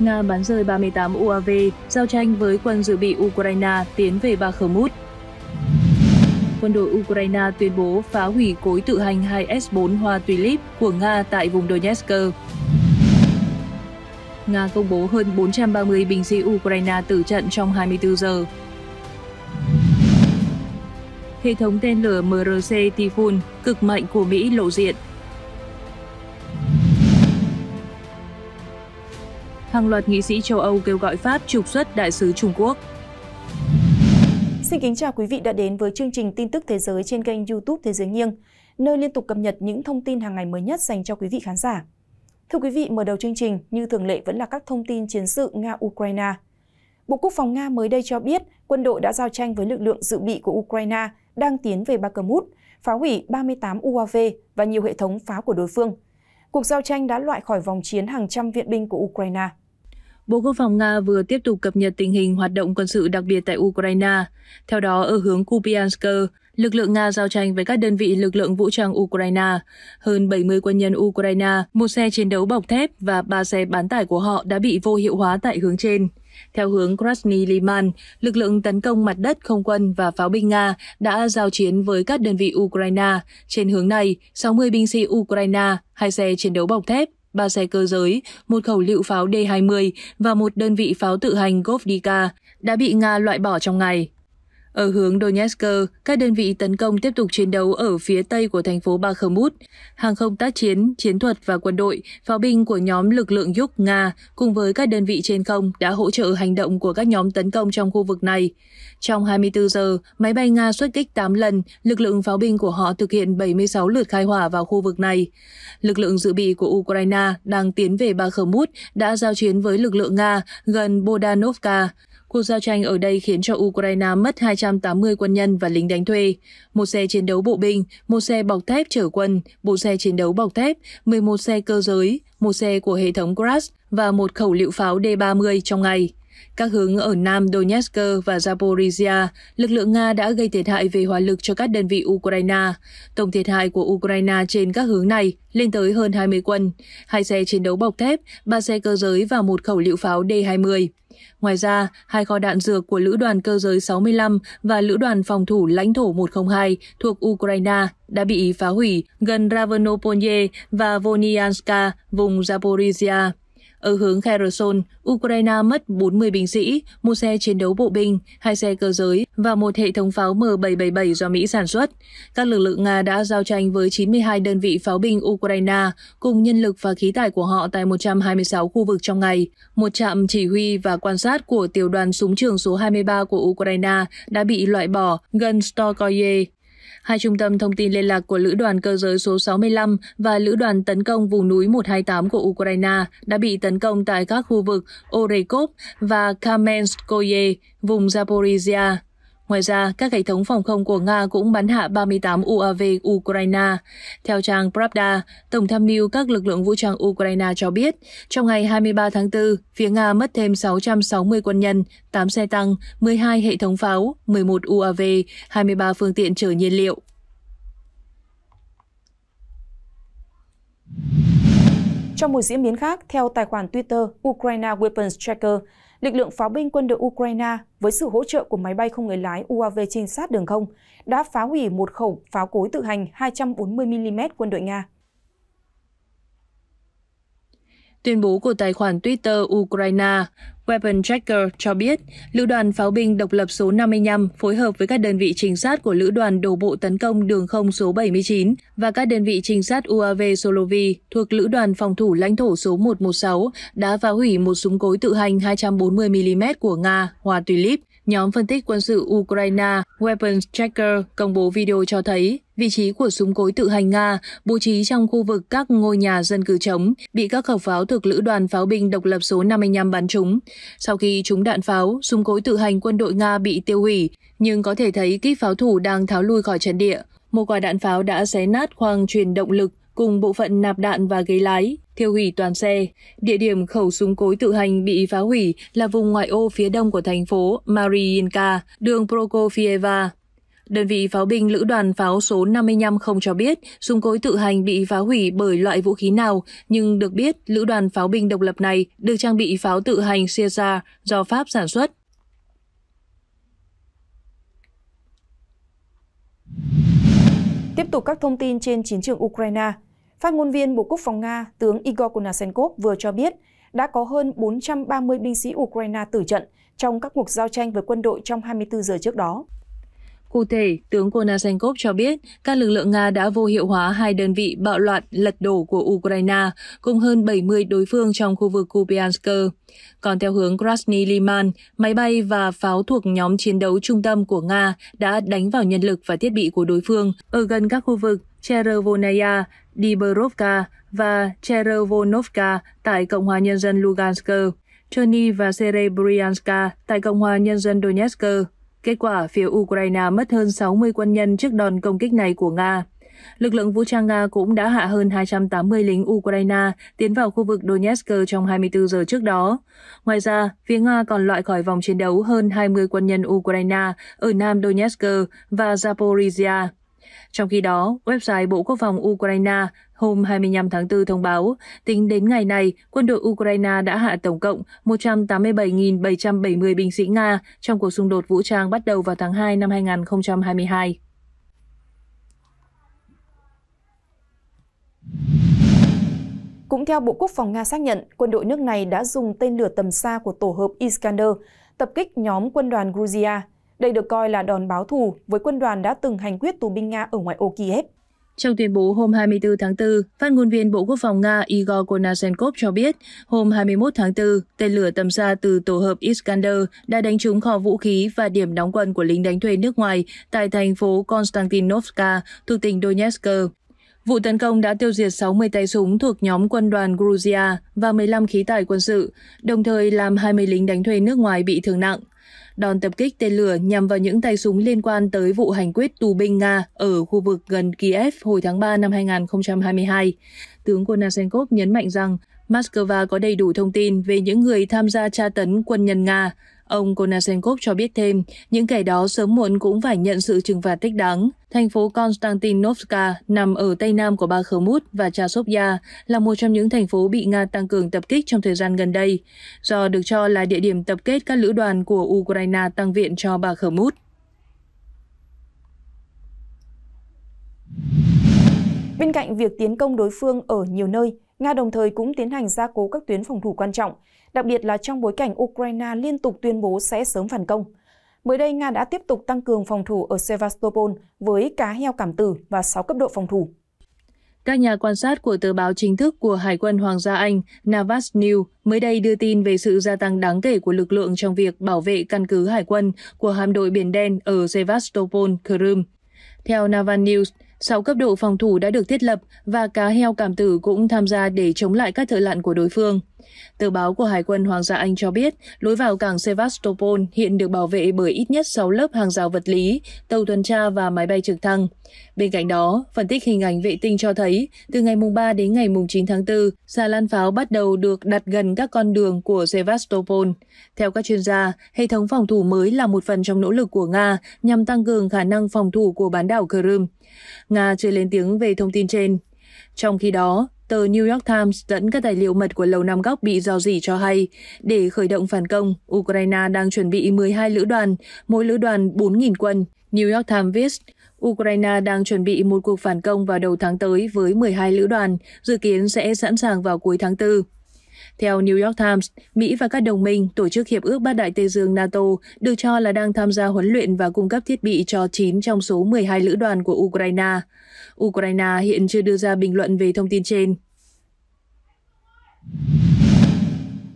Nga bắn rơi 38 UAV, giao tranh với quân dự bị Ukraine tiến về Ba Khớmút. Quân đội Ukraine tuyên bố phá hủy cối tự hành 2 S-4 Hoa Tulip của Nga tại vùng Donetsk. Nga công bố hơn 430 binh sĩ Ukraine tử trận trong 24 giờ. Hệ thống tên lửa MRC Typhoon cực mạnh của Mỹ lộ diện hàng loạt nghị sĩ châu Âu kêu gọi Pháp trục xuất đại sứ Trung Quốc. Xin kính chào quý vị đã đến với chương trình tin tức thế giới trên kênh YouTube Thế giới nghiêng, nơi liên tục cập nhật những thông tin hàng ngày mới nhất dành cho quý vị khán giả. Thưa quý vị, mở đầu chương trình như thường lệ vẫn là các thông tin chiến sự Nga-Ukraine. Bộ Quốc phòng Nga mới đây cho biết quân đội đã giao tranh với lực lượng dự bị của Ukraine đang tiến về Bakhmut, phá hủy 38 UAV và nhiều hệ thống pháo của đối phương – cuộc giao tranh đã loại khỏi vòng chiến hàng trăm viện binh của Ukraine. Bộ Quốc phòng Nga vừa tiếp tục cập nhật tình hình hoạt động quân sự đặc biệt tại Ukraine. Theo đó, ở hướng Kupiansk, lực lượng Nga giao tranh với các đơn vị lực lượng vũ trang Ukraine. Hơn 70 quân nhân Ukraine, một xe chiến đấu bọc thép và ba xe bán tải của họ đã bị vô hiệu hóa tại hướng trên. Theo hướng Krasny Liman, lực lượng tấn công mặt đất không quân và pháo binh Nga đã giao chiến với các đơn vị Ukraine. Trên hướng này, 60 binh sĩ Ukraine, hai xe chiến đấu bọc thép, ba xe cơ giới, một khẩu lựu pháo D-20 và một đơn vị pháo tự hành Govdika đã bị Nga loại bỏ trong ngày. Ở hướng Donetsk, các đơn vị tấn công tiếp tục chiến đấu ở phía tây của thành phố Bakhmut. Hàng không tác chiến, chiến thuật và quân đội, pháo binh của nhóm lực lượng Yuk Nga cùng với các đơn vị trên không đã hỗ trợ hành động của các nhóm tấn công trong khu vực này. Trong 24 giờ, máy bay Nga xuất kích 8 lần, lực lượng pháo binh của họ thực hiện 76 lượt khai hỏa vào khu vực này. Lực lượng dự bị của Ukraine đang tiến về Bakhmut đã giao chiến với lực lượng Nga gần Bodanovka. Cuộc giao tranh ở đây khiến cho Ukraine mất 280 quân nhân và lính đánh thuê, một xe chiến đấu bộ binh, một xe bọc thép chở quân, bộ xe chiến đấu bọc thép, 11 xe cơ giới, một xe của hệ thống Gras và một khẩu liệu pháo D-30 trong ngày. Các hướng ở Nam Donetsk và Zaporizhia, lực lượng Nga đã gây thiệt hại về hỏa lực cho các đơn vị Ukraine. Tổng thiệt hại của Ukraine trên các hướng này lên tới hơn 20 quân, hai xe chiến đấu bọc thép, ba xe cơ giới và một khẩu lựu pháo D-20. Ngoài ra, hai kho đạn dược của Lữ đoàn Cơ giới 65 và Lữ đoàn Phòng thủ Lãnh thổ 102 thuộc Ukraine đã bị phá hủy gần Ravnopolye và Vonianska, vùng Zaporizhia. Ở hướng Kherson, Ukraine mất 40 binh sĩ, một xe chiến đấu bộ binh, hai xe cơ giới và một hệ thống pháo M777 do Mỹ sản xuất. Các lực lượng Nga đã giao tranh với 92 đơn vị pháo binh Ukraine cùng nhân lực và khí tài của họ tại 126 khu vực trong ngày. Một trạm chỉ huy và quan sát của tiểu đoàn súng trường số 23 của Ukraine đã bị loại bỏ gần Storkoye, Hai trung tâm thông tin liên lạc của Lữ đoàn cơ giới số 65 và Lữ đoàn tấn công vùng núi 128 của Ukraine đã bị tấn công tại các khu vực Orekov và Kamenskoye, vùng Zaporizhia. Ngoài ra, các hệ thống phòng không của Nga cũng bắn hạ 38 UAV Ukraine. Theo trang Pravda, Tổng tham mưu các lực lượng vũ trang Ukraine cho biết, trong ngày 23 tháng 4, phía Nga mất thêm 660 quân nhân, 8 xe tăng, 12 hệ thống pháo, 11 UAV, 23 phương tiện chở nhiên liệu. Trong một diễn biến khác, theo tài khoản Twitter Ukraine Weapons Tracker, lực lượng pháo binh quân đội Ukraine với sự hỗ trợ của máy bay không người lái UAV trinh sát đường không đã phá hủy một khẩu pháo cối tự hành 240mm quân đội Nga. Tuyên bố của tài khoản Twitter Ukraine Weapon Tracker cho biết, lữ đoàn pháo binh độc lập số 55 phối hợp với các đơn vị trinh sát của lữ đoàn đổ bộ tấn công đường không số 79 và các đơn vị trinh sát UAV Solovi thuộc lữ đoàn phòng thủ lãnh thổ số 116 đã phá hủy một súng cối tự hành 240mm của Nga, Hòa Tulip. Nhóm phân tích quân sự Ukraine Weapons Tracker công bố video cho thấy Vị trí của súng cối tự hành Nga bố trí trong khu vực các ngôi nhà dân cư trống bị các khẩu pháo thuộc lữ đoàn pháo binh độc lập số 55 bắn trúng. Sau khi trúng đạn pháo, súng cối tự hành quân đội Nga bị tiêu hủy, nhưng có thể thấy kíp pháo thủ đang tháo lui khỏi trận địa. Một quả đạn pháo đã xé nát khoang truyền động lực cùng bộ phận nạp đạn và ghế lái, thiêu hủy toàn xe. Địa điểm khẩu súng cối tự hành bị phá hủy là vùng ngoại ô phía đông của thành phố Mariinka, đường Prokofieva. Đơn vị pháo binh Lữ đoàn pháo số 55 không cho biết súng cối tự hành bị phá hủy bởi loại vũ khí nào, nhưng được biết Lữ đoàn pháo binh độc lập này được trang bị pháo tự hành Caesar do Pháp sản xuất. Tiếp tục các thông tin trên chiến trường Ukraine, phát ngôn viên Bộ Quốc phòng Nga tướng Igor Konashenkov vừa cho biết đã có hơn 430 binh sĩ Ukraine tử trận trong các cuộc giao tranh với quân đội trong 24 giờ trước đó. Cụ thể, tướng Konasenkov cho biết các lực lượng Nga đã vô hiệu hóa hai đơn vị bạo loạn lật đổ của Ukraine cùng hơn 70 đối phương trong khu vực Kupiansk. Còn theo hướng Krasny Liman, máy bay và pháo thuộc nhóm chiến đấu trung tâm của Nga đã đánh vào nhân lực và thiết bị của đối phương ở gần các khu vực Chervonaya, Dibrovka và Chervonovka tại Cộng hòa Nhân dân Lugansk, Cherny và Serebryansk tại Cộng hòa Nhân dân Donetsk. Kết quả, phía Ukraine mất hơn 60 quân nhân trước đòn công kích này của Nga. Lực lượng vũ trang Nga cũng đã hạ hơn 280 lính Ukraine tiến vào khu vực Donetsk trong 24 giờ trước đó. Ngoài ra, phía Nga còn loại khỏi vòng chiến đấu hơn 20 quân nhân Ukraine ở nam Donetsk và Zaporizhia. Trong khi đó, website Bộ Quốc phòng Ukraine hôm 25 tháng 4 thông báo, tính đến ngày này, quân đội Ukraine đã hạ tổng cộng 187.770 binh sĩ Nga trong cuộc xung đột vũ trang bắt đầu vào tháng 2 năm 2022. Cũng theo Bộ Quốc phòng Nga xác nhận, quân đội nước này đã dùng tên lửa tầm xa của tổ hợp Iskander tập kích nhóm quân đoàn Georgia đây được coi là đòn báo thù với quân đoàn đã từng hành quyết tù binh Nga ở ngoại ô Kiev. Trong tuyên bố hôm 24 tháng 4, phát ngôn viên Bộ Quốc phòng Nga Igor Konashenkov cho biết, hôm 21 tháng 4, tên lửa tầm xa từ tổ hợp Iskander đã đánh trúng kho vũ khí và điểm đóng quân của lính đánh thuê nước ngoài tại thành phố Konstantinovka thuộc tỉnh Donetsk. Vụ tấn công đã tiêu diệt 60 tay súng thuộc nhóm quân đoàn Georgia và 15 khí tài quân sự, đồng thời làm 20 lính đánh thuê nước ngoài bị thương nặng đòn tập kích tên lửa nhằm vào những tay súng liên quan tới vụ hành quyết tù binh Nga ở khu vực gần Kiev hồi tháng 3 năm 2022. Tướng Konashenkov nhấn mạnh rằng Moscow có đầy đủ thông tin về những người tham gia tra tấn quân nhân Nga, Ông Konasenkov cho biết thêm, những kẻ đó sớm muộn cũng phải nhận sự trừng phạt thích đáng. Thành phố Konstantinovka nằm ở tây nam của ba Khớmút và Chasovya là một trong những thành phố bị Nga tăng cường tập kích trong thời gian gần đây, do được cho là địa điểm tập kết các lữ đoàn của Ukraine tăng viện cho bà Khớmút. Bên cạnh việc tiến công đối phương ở nhiều nơi, Nga đồng thời cũng tiến hành gia cố các tuyến phòng thủ quan trọng, đặc biệt là trong bối cảnh Ukraine liên tục tuyên bố sẽ sớm phản công. Mới đây, Nga đã tiếp tục tăng cường phòng thủ ở Sevastopol với cá heo cảm tử và 6 cấp độ phòng thủ. Các nhà quan sát của tờ báo chính thức của Hải quân Hoàng gia Anh Navas News mới đây đưa tin về sự gia tăng đáng kể của lực lượng trong việc bảo vệ căn cứ hải quân của hạm đội Biển Đen ở Sevastopol, Crimea. Theo navas News, 6 cấp độ phòng thủ đã được thiết lập và cá heo cảm tử cũng tham gia để chống lại các thợ lặn của đối phương. Tờ báo của Hải quân Hoàng gia Anh cho biết, lối vào cảng Sevastopol hiện được bảo vệ bởi ít nhất 6 lớp hàng rào vật lý, tàu tuần tra và máy bay trực thăng. Bên cạnh đó, phân tích hình ảnh vệ tinh cho thấy, từ ngày mùng 3 đến ngày mùng 9 tháng 4, xà lan pháo bắt đầu được đặt gần các con đường của Sevastopol. Theo các chuyên gia, hệ thống phòng thủ mới là một phần trong nỗ lực của Nga nhằm tăng cường khả năng phòng thủ của bán đảo Crimea. Nga chưa lên tiếng về thông tin trên. Trong khi đó, tờ New York Times dẫn các tài liệu mật của Lầu Năm Góc bị dò dỉ cho hay, để khởi động phản công, Ukraine đang chuẩn bị 12 lữ đoàn, mỗi lữ đoàn 4.000 quân. New York Times viết, Ukraine đang chuẩn bị một cuộc phản công vào đầu tháng tới với 12 lữ đoàn, dự kiến sẽ sẵn sàng vào cuối tháng 4. Theo New York Times, Mỹ và các đồng minh, tổ chức Hiệp ước Bát Đại Tây Dương NATO, được cho là đang tham gia huấn luyện và cung cấp thiết bị cho 9 trong số 12 lữ đoàn của Ukraine. Ukraine hiện chưa đưa ra bình luận về thông tin trên.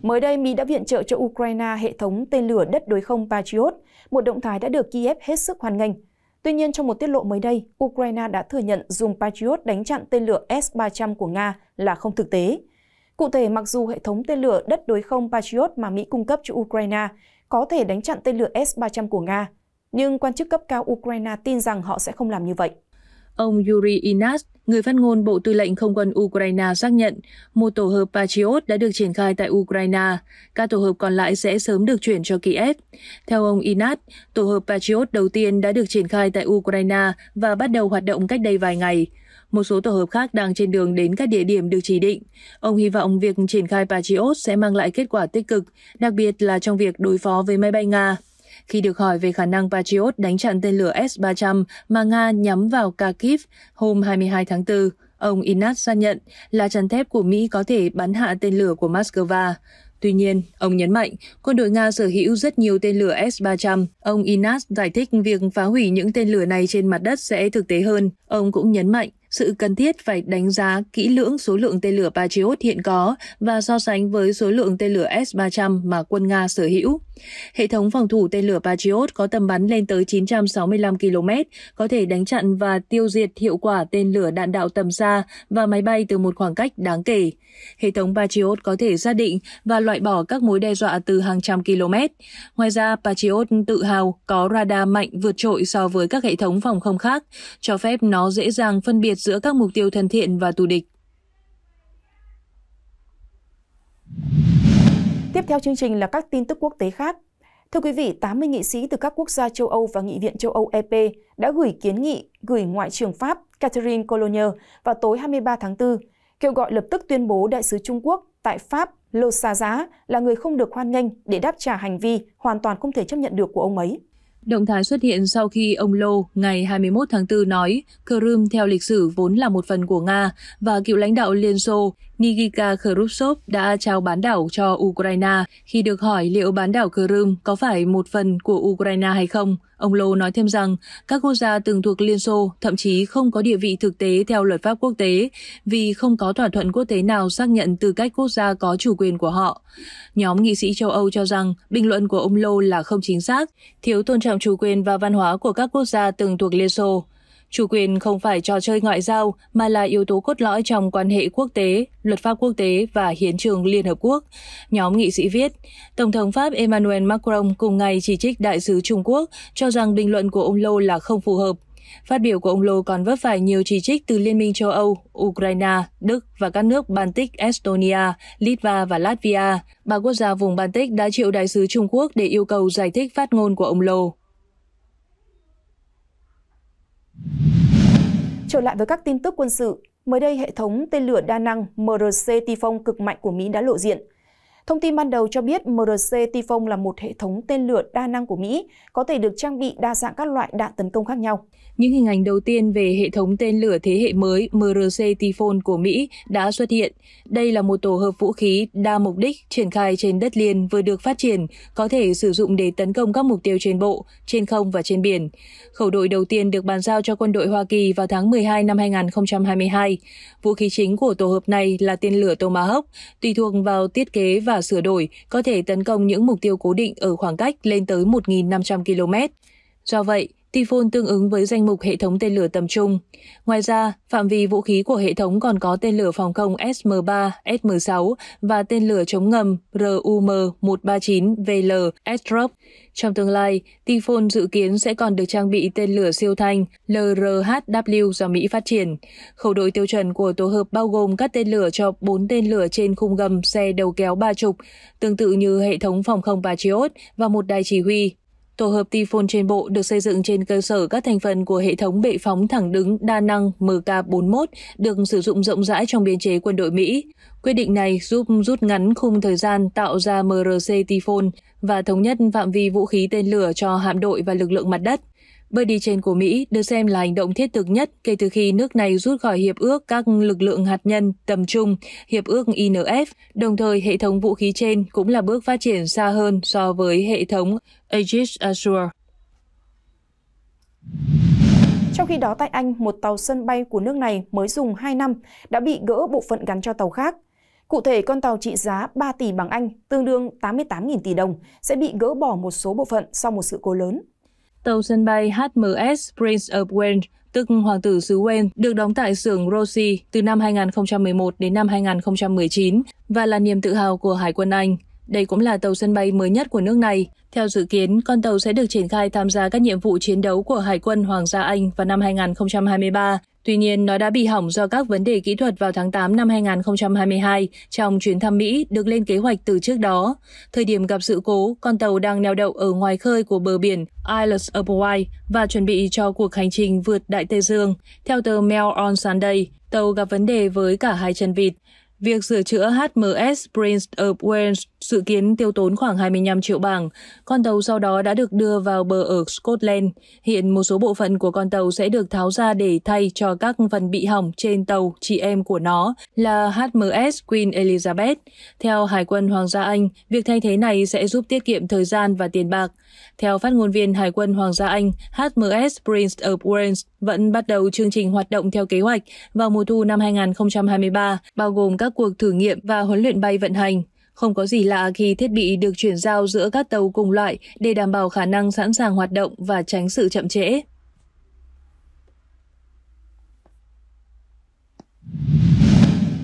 Mới đây, Mỹ đã viện trợ cho Ukraine hệ thống tên lửa đất đối không Patriot, một động thái đã được Kiev hết sức hoan nghênh. Tuy nhiên, trong một tiết lộ mới đây, Ukraine đã thừa nhận dùng Patriot đánh chặn tên lửa S-300 của Nga là không thực tế. Cụ thể, mặc dù hệ thống tên lửa đất đối không Patriot mà Mỹ cung cấp cho Ukraine có thể đánh chặn tên lửa S-300 của Nga, nhưng quan chức cấp cao Ukraine tin rằng họ sẽ không làm như vậy. Ông Yuri Inas, người phát ngôn Bộ Tư lệnh Không quân Ukraine xác nhận một tổ hợp Patriot đã được triển khai tại Ukraine. Các tổ hợp còn lại sẽ sớm được chuyển cho Kiev. Theo ông Inas, tổ hợp Patriot đầu tiên đã được triển khai tại Ukraine và bắt đầu hoạt động cách đây vài ngày. Một số tổ hợp khác đang trên đường đến các địa điểm được chỉ định. Ông hy vọng việc triển khai Patriot sẽ mang lại kết quả tích cực, đặc biệt là trong việc đối phó với máy bay Nga. Khi được hỏi về khả năng Patriot đánh chặn tên lửa S-300 mà Nga nhắm vào Kharkiv hôm 22 tháng 4, ông Inat xác nhận là chắn thép của Mỹ có thể bắn hạ tên lửa của Moscow. Tuy nhiên, ông nhấn mạnh quân đội Nga sở hữu rất nhiều tên lửa S-300. Ông Inat giải thích việc phá hủy những tên lửa này trên mặt đất sẽ thực tế hơn. Ông cũng nhấn mạnh sự cần thiết phải đánh giá kỹ lưỡng số lượng tên lửa Patriot hiện có và so sánh với số lượng tên lửa S-300 mà quân Nga sở hữu. Hệ thống phòng thủ tên lửa Patriot có tầm bắn lên tới 965 km, có thể đánh chặn và tiêu diệt hiệu quả tên lửa đạn đạo tầm xa và máy bay từ một khoảng cách đáng kể. Hệ thống Patriot có thể xác định và loại bỏ các mối đe dọa từ hàng trăm km. Ngoài ra, Patriot tự hào có radar mạnh vượt trội so với các hệ thống phòng không khác, cho phép nó dễ dàng phân biệt giữa các mục tiêu thân thiện và thù địch. Tiếp theo chương trình là các tin tức quốc tế khác. Thưa quý vị, 80 nghị sĩ từ các quốc gia châu Âu và Nghị viện châu Âu EP đã gửi kiến nghị gửi Ngoại trưởng Pháp Catherine Colonier vào tối 23 tháng 4, kêu gọi lập tức tuyên bố đại sứ Trung Quốc tại Pháp Lô Sa Giá là người không được hoan nghênh để đáp trả hành vi hoàn toàn không thể chấp nhận được của ông ấy. Động thái xuất hiện sau khi ông Lô ngày 21 tháng 4 nói Crimea theo lịch sử vốn là một phần của Nga và cựu lãnh đạo Liên Xô Nikita Khrushchev đã trao bán đảo cho Ukraine khi được hỏi liệu bán đảo Crimea có phải một phần của Ukraine hay không. Ông Lô nói thêm rằng các quốc gia từng thuộc Liên Xô thậm chí không có địa vị thực tế theo luật pháp quốc tế vì không có thỏa thuận quốc tế nào xác nhận tư cách quốc gia có chủ quyền của họ. Nhóm nghị sĩ châu Âu cho rằng bình luận của ông Lô là không chính xác, thiếu tôn trọng chủ quyền và văn hóa của các quốc gia từng thuộc Liên Xô. Chủ quyền không phải trò chơi ngoại giao mà là yếu tố cốt lõi trong quan hệ quốc tế, luật pháp quốc tế và hiến trường Liên Hợp Quốc. Nhóm nghị sĩ viết, Tổng thống Pháp Emmanuel Macron cùng ngày chỉ trích đại sứ Trung Quốc cho rằng bình luận của ông Lô là không phù hợp. Phát biểu của ông Lô còn vấp phải nhiều chỉ trích từ Liên minh châu Âu, Ukraine, Đức và các nước Baltic Estonia, Litva và Latvia. Ba quốc gia vùng Baltic đã triệu đại sứ Trung Quốc để yêu cầu giải thích phát ngôn của ông Lô. Trở lại với các tin tức quân sự, mới đây hệ thống tên lửa đa năng MRC Tifong cực mạnh của Mỹ đã lộ diện. Thông tin ban đầu cho biết MRC Tifong là một hệ thống tên lửa đa năng của Mỹ, có thể được trang bị đa dạng các loại đạn tấn công khác nhau. Những hình ảnh đầu tiên về hệ thống tên lửa thế hệ mới MRC Typhoon của Mỹ đã xuất hiện. Đây là một tổ hợp vũ khí đa mục đích triển khai trên đất liền vừa được phát triển, có thể sử dụng để tấn công các mục tiêu trên bộ, trên không và trên biển. Khẩu đội đầu tiên được bàn giao cho quân đội Hoa Kỳ vào tháng 12 năm 2022. Vũ khí chính của tổ hợp này là tên lửa Tomahawk, tùy thuộc vào thiết kế và sửa đổi, có thể tấn công những mục tiêu cố định ở khoảng cách lên tới 1.500 km. Do vậy, Typhoon tương ứng với danh mục hệ thống tên lửa tầm trung. Ngoài ra, phạm vi vũ khí của hệ thống còn có tên lửa phòng không SM-3, SM-6 và tên lửa chống ngầm RUM-139VL Astrop. Trong tương lai, Typhoon dự kiến sẽ còn được trang bị tên lửa siêu thanh LRHW do Mỹ phát triển. Khẩu đội tiêu chuẩn của tổ hợp bao gồm các tên lửa cho 4 tên lửa trên khung gầm xe đầu kéo ba trục, tương tự như hệ thống phòng không Patriot và một đài chỉ huy Tổ hợp Tifon trên bộ được xây dựng trên cơ sở các thành phần của hệ thống bệ phóng thẳng đứng đa năng MK41 được sử dụng rộng rãi trong biên chế quân đội Mỹ. Quyết định này giúp rút ngắn khung thời gian tạo ra MRC Tifon và thống nhất phạm vi vũ khí tên lửa cho hạm đội và lực lượng mặt đất. Bước đi trên của Mỹ được xem là hành động thiết thực nhất kể từ khi nước này rút khỏi Hiệp ước các lực lượng hạt nhân tầm trung, Hiệp ước INF, đồng thời hệ thống vũ khí trên cũng là bước phát triển xa hơn so với hệ thống Aegis Azure. Trong khi đó tại Anh, một tàu sân bay của nước này mới dùng 2 năm đã bị gỡ bộ phận gắn cho tàu khác. Cụ thể, con tàu trị giá 3 tỷ bằng Anh, tương đương 88.000 tỷ đồng, sẽ bị gỡ bỏ một số bộ phận sau một sự cố lớn. Tàu sân bay HMS Prince of Wales, tức Hoàng tử xứ Wales, được đóng tại xưởng Rossy từ năm 2011 đến năm 2019 và là niềm tự hào của Hải quân Anh. Đây cũng là tàu sân bay mới nhất của nước này. Theo dự kiến, con tàu sẽ được triển khai tham gia các nhiệm vụ chiến đấu của Hải quân Hoàng gia Anh vào năm 2023 Tuy nhiên, nó đã bị hỏng do các vấn đề kỹ thuật vào tháng 8 năm 2022 trong chuyến thăm Mỹ được lên kế hoạch từ trước đó. Thời điểm gặp sự cố, con tàu đang neo đậu ở ngoài khơi của bờ biển Isles of Wight và chuẩn bị cho cuộc hành trình vượt Đại Tây Dương. Theo tờ Mail on Sunday, tàu gặp vấn đề với cả hai chân vịt. Việc sửa chữa HMS Prince of Wales dự kiến tiêu tốn khoảng 25 triệu bảng. Con tàu sau đó đã được đưa vào bờ ở Scotland. Hiện một số bộ phận của con tàu sẽ được tháo ra để thay cho các phần bị hỏng trên tàu chị em của nó là HMS Queen Elizabeth. Theo Hải quân Hoàng gia Anh, việc thay thế này sẽ giúp tiết kiệm thời gian và tiền bạc. Theo phát ngôn viên Hải quân Hoàng gia Anh, HMS Prince of Wales vẫn bắt đầu chương trình hoạt động theo kế hoạch vào mùa thu năm 2023, bao gồm các cuộc thử nghiệm và huấn luyện bay vận hành. Không có gì lạ khi thiết bị được chuyển giao giữa các tàu cùng loại để đảm bảo khả năng sẵn sàng hoạt động và tránh sự chậm trễ.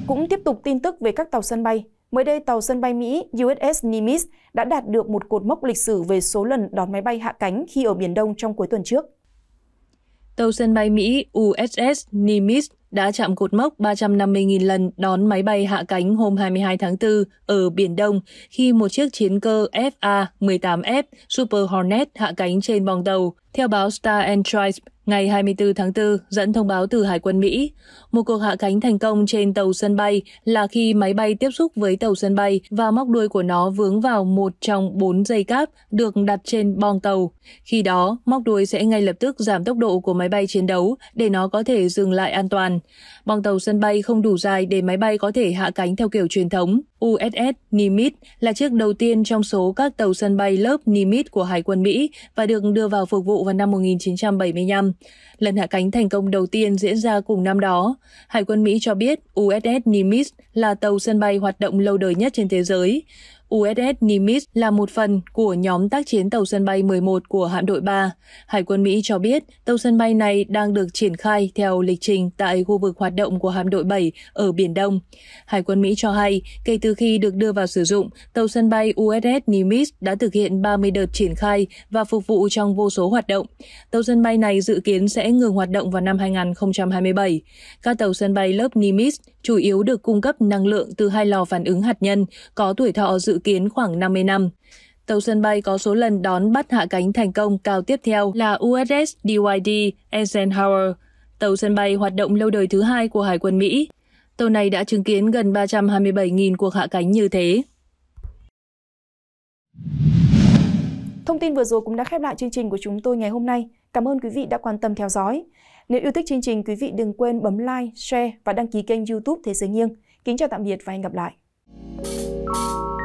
Cũng tiếp tục tin tức về các tàu sân bay. Mới đây, tàu sân bay Mỹ USS Nimitz đã đạt được một cột mốc lịch sử về số lần đón máy bay hạ cánh khi ở Biển Đông trong cuối tuần trước. Tàu sân bay Mỹ USS Nimitz đã chạm cột mốc 350.000 lần đón máy bay hạ cánh hôm 22 tháng 4 ở Biển Đông khi một chiếc chiến cơ FA-18F Super Hornet hạ cánh trên bong tàu. Theo báo Star and Stripes, ngày 24 tháng 4 dẫn thông báo từ Hải quân Mỹ. Một cuộc hạ cánh thành công trên tàu sân bay là khi máy bay tiếp xúc với tàu sân bay và móc đuôi của nó vướng vào một trong bốn dây cáp được đặt trên bong tàu. Khi đó, móc đuôi sẽ ngay lập tức giảm tốc độ của máy bay chiến đấu để nó có thể dừng lại an toàn. Bong tàu sân bay không đủ dài để máy bay có thể hạ cánh theo kiểu truyền thống. USS Nimitz là chiếc đầu tiên trong số các tàu sân bay lớp Nimitz của Hải quân Mỹ và được đưa vào phục vụ vào năm 1975. Lần hạ cánh thành công đầu tiên diễn ra cùng năm đó. Hải quân Mỹ cho biết USS Nimitz là tàu sân bay hoạt động lâu đời nhất trên thế giới. USS Nimitz là một phần của nhóm tác chiến tàu sân bay 11 của hạm đội 3. Hải quân Mỹ cho biết tàu sân bay này đang được triển khai theo lịch trình tại khu vực hoạt động của hạm đội 7 ở Biển Đông. Hải quân Mỹ cho hay, kể từ khi được đưa vào sử dụng, tàu sân bay USS Nimitz đã thực hiện 30 đợt triển khai và phục vụ trong vô số hoạt động. Tàu sân bay này dự kiến sẽ ngừng hoạt động vào năm 2027. Các tàu sân bay lớp Nimitz chủ yếu được cung cấp năng lượng từ hai lò phản ứng hạt nhân, có tuổi thọ dự kiến khoảng 50 năm. Tàu sân bay có số lần đón bắt hạ cánh thành công cao tiếp theo là USS DYD Eisenhower, tàu sân bay hoạt động lâu đời thứ hai của Hải quân Mỹ. Tàu này đã chứng kiến gần 327.000 cuộc hạ cánh như thế. Thông tin vừa rồi cũng đã khép lại chương trình của chúng tôi ngày hôm nay. Cảm ơn quý vị đã quan tâm theo dõi. Nếu yêu thích chương trình, quý vị đừng quên bấm like, share và đăng ký kênh youtube Thế giới nghiêng. Kính chào tạm biệt và hẹn gặp lại.